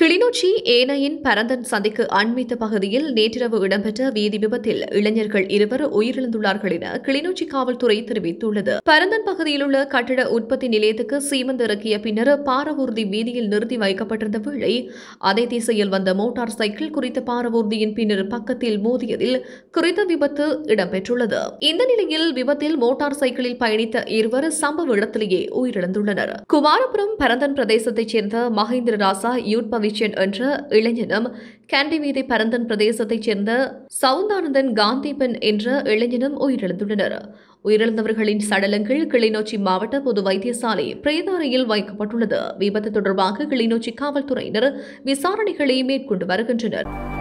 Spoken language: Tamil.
கிளிநொச்சி ஏனையின் பரந்தன் சந்திக்கு அண்மித்த பகுதியில் நேற்றிரவு இடம்பெற்ற வீதி விபத்தில் இளைஞர்கள் இருவர் உயிரிழந்துள்ளார்கள் என கிளிநொச்சி காவல்துறை தெரிவித்துள்ளது பரந்தன் பகுதியில் உள்ள கட்டிட உற்பத்தி நிலையத்துக்கு சீமந்து இறக்கிய பின்னர் பாரவூர்தி வீதியில் நிறுத்தி வைக்கப்பட்டிருந்த வேளை அதே திசையில் வந்த மோட்டார் சைக்கிள் குறித்த பாரவூர்தியின் பின்னர் பக்கத்தில் மோதியதில் குறித்த விபத்து இடம்பெற்றுள்ளது இந்த நிலையில் விபத்தில் மோட்டார் சைக்கிளில் பயணித்த இருவர் சம்பவ இடத்திலேயே உயிரிழந்துள்ளனர் குமாரபுரம் பரந்தன் பிரதேசத்தைச் சேர்ந்த மகேந்திர ராசா யூட்பவி அமைச்சன் என்ற இளைஞனும் கேண்டி வீதி பரந்தன் பிரதேசத்தைச் சேர்ந்த சவுந்தானந்தன் காந்திபன் என்ற இளைஞனும் உயிரிழந்துள்ளனர் உயிரிழந்தவர்களின் சடலங்கள் கிளிநொச்சி மாவட்ட பொது வைத்தியசாலை பிரேதாரையில் வைக்கப்பட்டுள்ளது விபத்து தொடர்பாக கிளிநொச்சி காவல்துறையினர் விசாரணைகளை மேற்கொண்டு வருகின்றனர்